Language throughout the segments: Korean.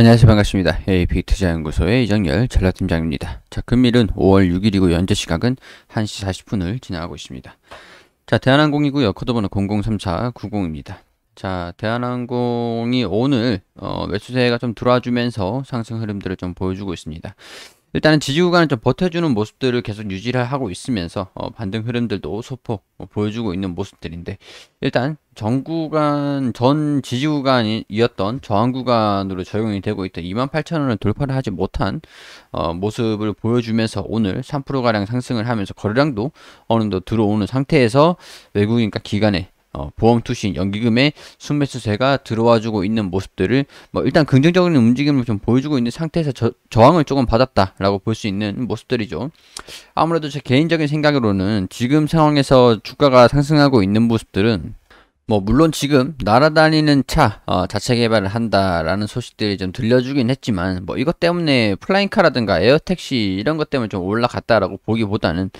안녕하세요 반갑습니다. AB 투자연구소의 이정열 전라팀장입니다. 자 금일은 5월 6일이고 현재 시각은 1시 40분을 지나가고 있습니다. 자 대한항공이고요. 코드번호 003490입니다. 자 대한항공이 오늘 어, 매수세가 좀 들어와주면서 상승 흐름들을 좀 보여주고 있습니다. 일단은 지지 구간을 좀 버텨주는 모습들을 계속 유지를 하고 있으면서 어, 반등 흐름들도 소폭 어, 보여주고 있는 모습들인데 일단 전 구간 전 지지 구간이었던 저항 구간으로 적용이 되고 있던 28,000원을 돌파를 하지 못한 어, 모습을 보여주면서 오늘 3% 가량 상승을 하면서 거래량도 어느 정도 들어오는 상태에서 외국인과 기관의 어, 보험투신, 연기금의 순매수세가 들어와주고 있는 모습들을 뭐 일단 긍정적인 움직임을 좀 보여주고 있는 상태에서 저, 저항을 조금 받았다라고 볼 수 있는 모습들이죠. 아무래도 제 개인적인 생각으로는 지금 상황에서 주가가 상승하고 있는 모습들은 뭐 물론 지금 날아다니는 차 어, 자체 개발을 한다라는 소식들이 좀 들려주긴 했지만 뭐 이것 때문에 플라잉카라든가 에어택시 이런 것 때문에 좀 올라갔다라고 보기보다는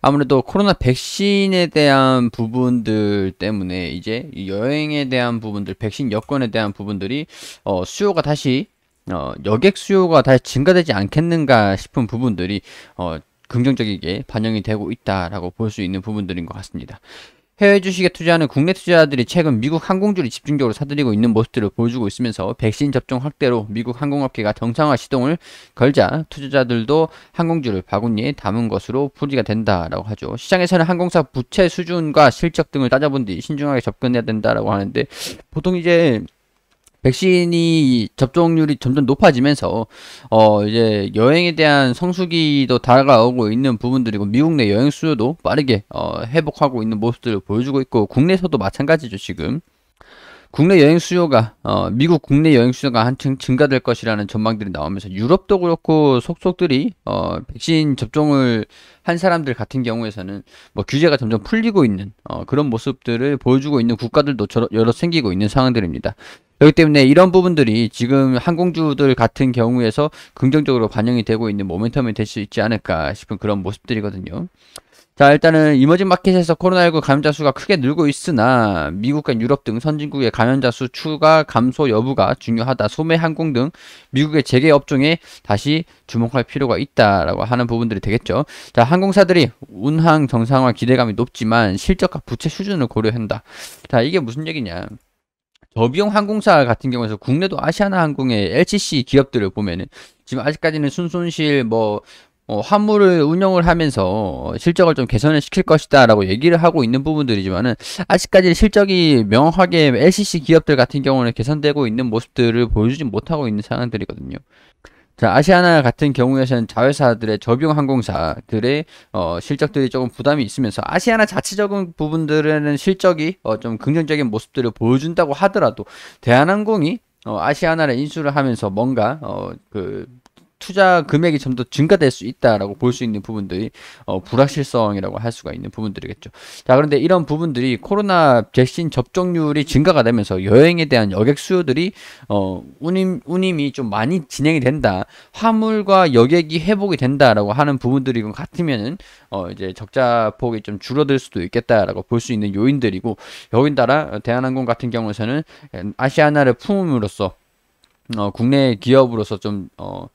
아무래도 코로나 백신에 대한 부분들 때문에 이제 여행에 대한 부분들 백신 여권에 대한 부분들이 어, 수요가 다시 어, 여객 수요가 다시 증가되지 않겠는가 싶은 부분들이 어, 긍정적이게 반영이 되고 있다라고 볼 수 있는 부분들인 것 같습니다. 해외 주식에 투자하는 국내 투자자들이 최근 미국 항공주를 집중적으로 사들이고 있는 모습들을 보여주고 있으면서 백신 접종 확대로 미국 항공업계가 정상화 시동을 걸자 투자자들도 항공주를 바구니에 담은 것으로 풀이가 된다라고 하죠. 시장에서는 항공사 부채 수준과 실적 등을 따져본 뒤 신중하게 접근해야 된다라고 하는데 보통 이제 백신이 접종률이 점점 높아지면서 어 이제 여행에 대한 성수기도 다가오고 있는 부분들이고 미국 내 여행 수요도 빠르게 어 회복하고 있는 모습들을 보여주고 있고 국내에서도 마찬가지죠 지금 국내 여행 수요가 어, 미국 국내 여행 수요가 한층 증가될 것이라는 전망들이 나오면서 유럽도 그렇고 속속들이 어, 백신 접종을 한 사람들 같은 경우에서는 뭐 규제가 점점 풀리고 있는 어, 그런 모습들을 보여주고 있는 국가들도 여러 생기고 있는 상황들입니다. 그렇기 때문에 이런 부분들이 지금 항공주들 같은 경우에서 긍정적으로 반영이 되고 있는 모멘텀이 될 수 있지 않을까 싶은 그런 모습들이거든요. 자 일단은 이머징 마켓에서 코로나19 감염자 수가 크게 늘고 있으나 미국과 유럽 등 선진국의 감염자 수 추가 감소 여부가 중요하다. 소매 항공 등 미국의 재개 업종에 다시 주목할 필요가 있다라고 하는 부분들이 되겠죠. 자 항공사들이 운항 정상화 기대감이 높지만 실적과 부채 수준을 고려한다. 자 이게 무슨 얘기냐? 저비용 항공사 같은 경우에서 국내도 아시아나 항공의 LCC 기업들을 보면은 지금 아직까지는 순손실 뭐 어, 화물을 운영을 하면서 실적을 좀 개선을 시킬 것이다 라고 얘기를 하고 있는 부분들이지만은 아직까지 실적이 명확하게 LCC 기업들 같은 경우는 개선되고 있는 모습들을 보여주지 못하고 있는 상황들이거든요. 자, 아시아나 같은 경우에는 서 자회사들의 적용 항공사들의 어, 실적들이 조금 부담이 있으면서 아시아나 자체적인 부분들에는 실적이 어, 좀 긍정적인 모습들을 보여준다고 하더라도 대한항공이 어, 아시아나를 인수를 하면서 뭔가 어, 그 투자 금액이 좀 더 증가될 수 있다라고 볼 수 있는 부분들이 어, 불확실성이라고 할 수가 있는 부분들이겠죠. 자 그런데 이런 부분들이 코로나 백신 접종률이 증가가 되면서 여행에 대한 여객 수요들이 어, 운임 운임이 좀 많이 진행이 된다. 화물과 여객이 회복이 된다라고 하는 부분들이 같으면은 어, 이제 적자 폭이 좀 줄어들 수도 있겠다라고 볼 수 있는 요인들이고 여긴 따라 대한항공 같은 경우에는 아시아나를 품음으로써 어, 국내 기업으로서 좀 어,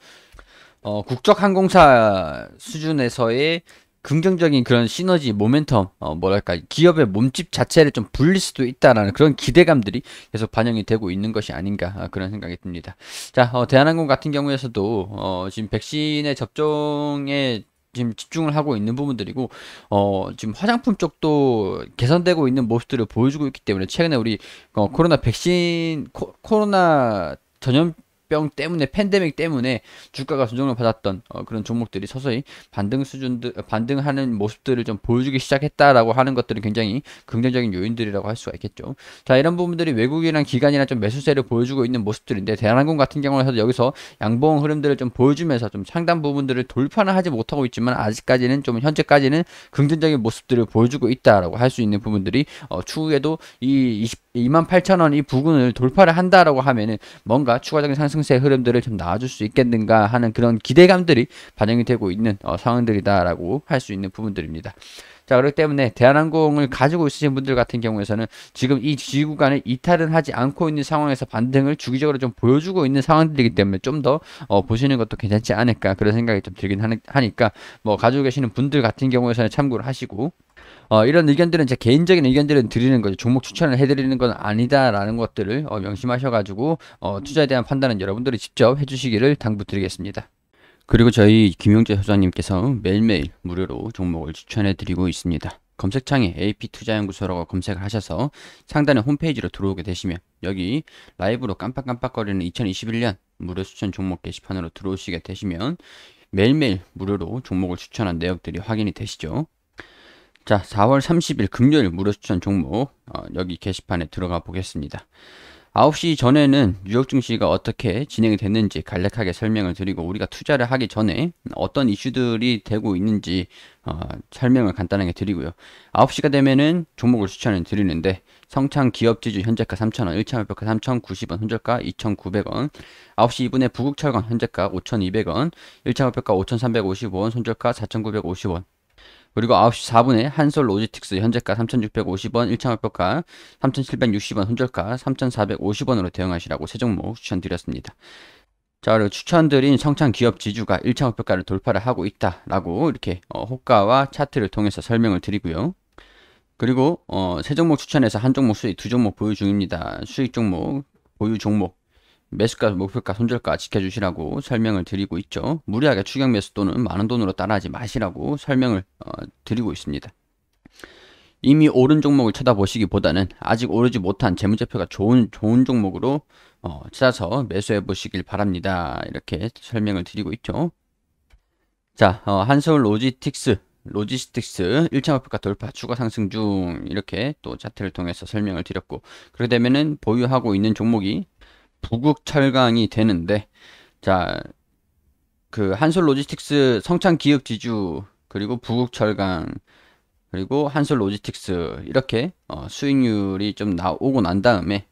어, 국적 항공사 수준에서의 긍정적인 그런 시너지 모멘텀 어, 뭐랄까 기업의 몸집 자체를 좀 불릴 수도 있다라는 그런 기대감들이 계속 반영이 되고 있는 것이 아닌가 아, 그런 생각이 듭니다. 자 어, 대한항공 같은 경우에서도 어, 지금 백신의 접종에 지금 집중을 하고 있는 부분들이고 어 지금 화장품 쪽도 개선되고 있는 모습들을 보여주고 있기 때문에 최근에 우리 어, 코로나 백신 코, 코로나 전염 병 때문에 팬데믹 때문에 주가가 조정을 받았던 어, 그런 종목들이 서서히 반등 수준들 어, 반등하는 모습들을 좀 보여주기 시작했다라고 하는 것들은 굉장히 긍정적인 요인들이라고 할 수가 있겠죠. 자 이런 부분들이 외국이랑 기간이나 좀 매수세를 보여주고 있는 모습들인데 대한항공 같은 경우에서도 여기서 양봉 흐름들을 좀 보여주면서 좀 상단 부분들을 돌파는 하지 못하고 있지만 아직까지는 좀 현재까지는 긍정적인 모습들을 보여주고 있다라고 할 수 있는 부분들이 어, 추후에도 이2 28,000원 이 부근을 돌파를 한다라고 하면은 뭔가 추가적인 상승 상승세 흐름들을 좀 나아줄 수 있겠는가 하는 그런 기대감들이 반영이 되고 있는 어, 상황들이다라고 할 수 있는 부분들입니다. 자 그렇기 때문에 대한항공을 가지고 있으신 분들 같은 경우에서는 지금 이지 구간에 이탈은 하지 않고 있는 상황에서 반등을 주기적으로 좀 보여주고 있는 상황들이기 때문에 좀더 어, 보시는 것도 괜찮지 않을까 그런 생각이 좀 들긴 하니까 뭐 가지고 계시는 분들 같은 경우에서는 참고를 하시고 어, 이런 의견들은 제 개인적인 의견들은 드리는 거죠. 종목 추천을 해드리는 건 아니다라는 것들을 어, 명심하셔가지고 어, 투자에 대한 판단은 여러분들이 직접 해주시기를 당부드리겠습니다. 그리고 저희 김용재 소장님께서 매일매일 무료로 종목을 추천해드리고 있습니다. 검색창에 AP투자연구소라고 검색을 하셔서 상단의 홈페이지로 들어오게 되시면 여기 라이브로 깜빡깜빡거리는 2021년 무료 추천 종목 게시판으로 들어오시게 되시면 매일매일 무료로 종목을 추천한 내역들이 확인이 되시죠. 자, 4월 30일 금요일 무료 추천 종목 어, 여기 게시판에 들어가 보겠습니다. 9시 전에는 뉴욕 증시가 어떻게 진행이 됐는지 간략하게 설명을 드리고 우리가 투자를 하기 전에 어떤 이슈들이 되고 있는지 어, 설명을 간단하게 드리고요. 9시가 되면은 종목을 추천을 드리는데 성창 기업지주 현재가 3,000원, 1차 목표가 3,090원, 손재가 2,900원, 9시 2분에 부국철강 현재가 5,200원, 1차 목표가 5,355원, 손절가 4,950원, 그리고 9시 4분에 한솔 로지틱스 현재가 3,650원, 1차목표가 3,760원, 손절가 3,450원으로 대응하시라고 세 종목 추천드렸습니다. 자, 그리고 추천드린 성창 기업 지주가 1차목표가를 돌파를 하고 있다라고 이렇게 어, 호가와 차트를 통해서 설명을 드리고요. 그리고 어, 세 종목 추천해서 한 종목 수익, 두 종목 보유 중입니다. 수익 종목, 보유 종목 매수가, 목표가, 손절가 지켜주시라고 설명을 드리고 있죠. 무리하게 추격 매수 또는 많은 돈으로 따라하지 마시라고 설명을 어, 드리고 있습니다. 이미 오른 종목을 쳐다보시기보다는 아직 오르지 못한 재무제표가 좋은 좋은 종목으로 어, 찾아서 매수해 보시길 바랍니다. 이렇게 설명을 드리고 있죠. 자, 어, 한서울 로지틱스 로지스틱스 1차 목표가 돌파 추가 상승 중 이렇게 또 차트를 통해서 설명을 드렸고 그렇게 되면은 보유하고 있는 종목이 부국 철강이 되는데 자 그 한솔 로지스틱스 성창 기업 지주 그리고 부국 철강 그리고 한솔 로지스틱스 이렇게 어, 수익률이 좀 나오고 난 다음에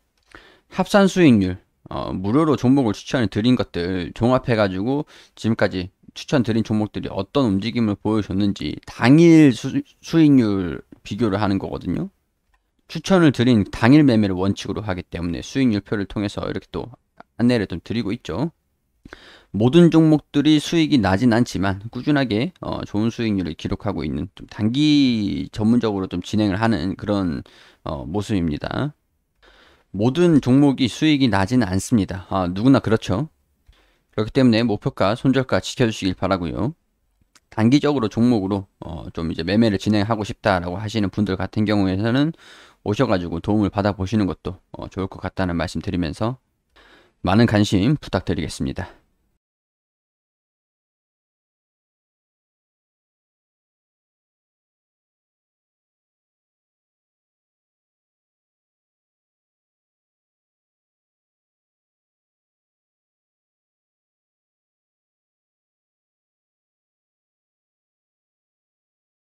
합산 수익률 어, 무료로 종목을 추천해 드린 것들 종합해 가지고 지금까지 추천드린 종목들이 어떤 움직임을 보여줬는지 당일 수, 수익률 비교를 하는 거거든요 추천을 드린 당일 매매를 원칙으로 하기 때문에 수익률표를 통해서 이렇게 또 안내를 좀 드리고 있죠. 모든 종목들이 수익이 나진 않지만 꾸준하게 어, 좋은 수익률을 기록하고 있는 좀 단기 전문적으로 좀 진행을 하는 그런 어, 모습입니다. 모든 종목이 수익이 나진 않습니다. 아, 누구나 그렇죠. 그렇기 때문에 목표가, 손절가 지켜주시길 바라고요. 단기적으로 종목으로 어, 좀 이제 매매를 진행하고 싶다라고 하시는 분들 같은 경우에는 오셔가지고 도움을 받아보시는 것도 어, 좋을 것 같다는 말씀 드리면서 많은 관심 부탁드리겠습니다.